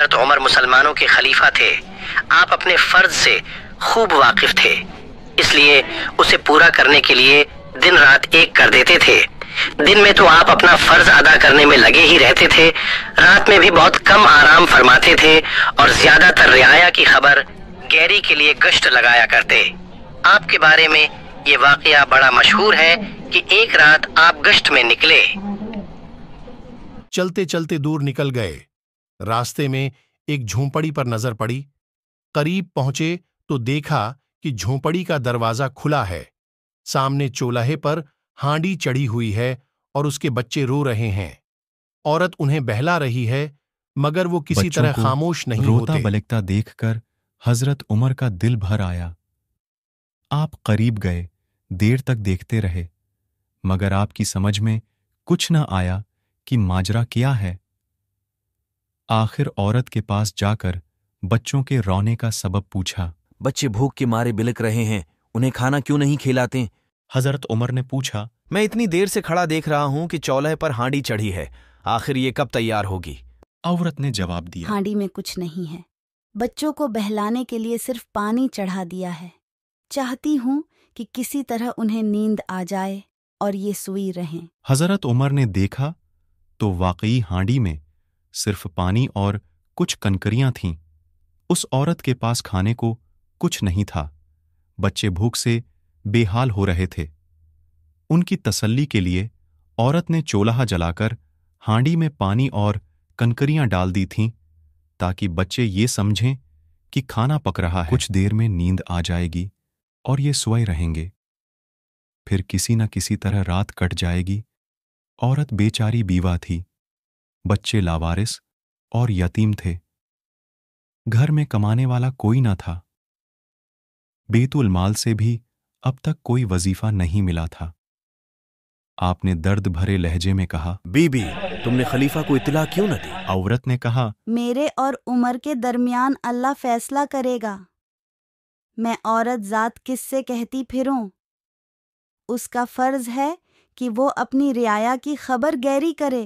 हजरत उमर मुसलमानों के खलीफा थे आप अपने फर्ज से खूब वाकिफ थे इसलिए उसे पूरा करने के लिए दिन रात एक कर देते थे दिन में तो आप अपना फर्ज अदा करने में लगे ही रहते थे रात में भी बहुत कम आराम फरमाते थे और ज्यादातर रियाया की खबर गैरी के लिए गश्त लगाया करते आपके बारे में ये वाकया बड़ा मशहूर है कि एक रात आप गश्त में निकले चलते चलते दूर निकल गए रास्ते में एक झोंपड़ी पर नजर पड़ी करीब पहुंचे तो देखा कि झोंपड़ी का दरवाजा खुला है सामने चोलाहे पर हांडी चढ़ी हुई है और उसके बच्चे रो रहे हैं औरत उन्हें बहला रही है मगर वो किसी तरह खामोश नहीं रोता होते। बलिकता देखकर हजरत उमर का दिल भर आया आप करीब गए देर तक देखते रहे मगर आपकी समझ में कुछ न आया कि माजरा क्या है आखिर औरत के पास जाकर बच्चों के रोने का सबब पूछा बच्चे भूख के मारे बिलक रहे हैं उन्हें खाना क्यों नहीं खिलाते हजरत उमर ने पूछा मैं इतनी देर से खड़ा देख रहा हूँ कि चौलह पर हांडी चढ़ी है आखिर ये कब तैयार होगी औरत ने जवाब दिया हांडी में कुछ नहीं है बच्चों को बहलाने के लिए सिर्फ पानी चढ़ा दिया है चाहती हूँ कि किसी तरह उन्हें नींद आ जाए और ये सुई रहें हजरत उमर ने देखा तो वाकई हांडी में सिर्फ पानी और कुछ कनकरियां थीं उस औरत के पास खाने को कुछ नहीं था बच्चे भूख से बेहाल हो रहे थे उनकी तसल्ली के लिए औरत ने चोलाहा जलाकर हांडी में पानी और कनकरियां डाल दी थीं ताकि बच्चे ये समझें कि खाना पक रहा है कुछ देर में नींद आ जाएगी और ये सोए रहेंगे फिर किसी न किसी तरह रात कट जाएगी औरत बेचारी बीवा थी बच्चे लावारिस और यतीम थे घर में कमाने वाला कोई ना था बेतुल माल से भी अब तक कोई वजीफा नहीं मिला था आपने दर्द भरे लहजे में कहा बीबी तुमने खलीफा को इतला क्यों न दी औरत ने कहा मेरे और उमर के दरमियान अल्लाह फैसला करेगा मैं औरत जात किससे कहती फिरूं? उसका फर्ज है कि वो अपनी रियाया की खबर गैरी करे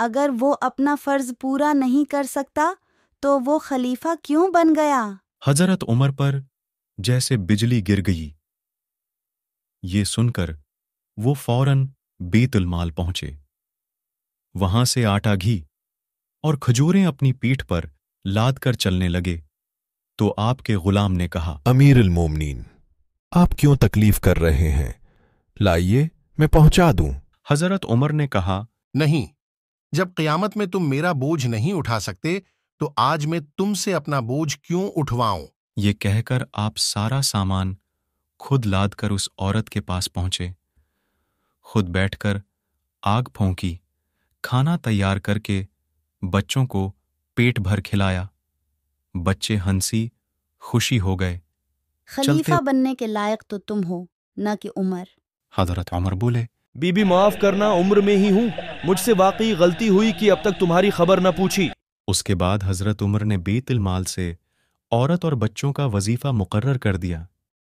अगर वो अपना फर्ज पूरा नहीं कर सकता तो वो खलीफा क्यों बन गया हजरत उमर पर जैसे बिजली गिर गई ये सुनकर वो फौरन बेतुलमाल पहुंचे वहां से आटा घी और खजूरें अपनी पीठ पर लाद कर चलने लगे तो आपके गुलाम ने कहा अमीर उलमोमिन आप क्यों तकलीफ कर रहे हैं लाइए मैं पहुंचा दूं हजरत उमर ने कहा नहीं जब क़यामत में तुम मेरा बोझ नहीं उठा सकते तो आज मैं तुमसे अपना बोझ क्यों उठवाऊं ये कहकर आप सारा सामान खुद लाद कर उस औरत के पास पहुंचे खुद बैठकर आग फोंकी खाना तैयार करके बच्चों को पेट भर खिलाया बच्चे हंसी खुशी हो गए खलीफा बनने के लायक तो तुम हो न कि उमर हजरत उमर बोले बीबी माफ करना उम्र में ही हूँ मुझसे वाकई गलती हुई कि अब तक तुम्हारी खबर न पूछी उसके बाद हजरत उम्र ने बेतिल माल से औरत और बच्चों का वजीफा मुकर्र कर दिया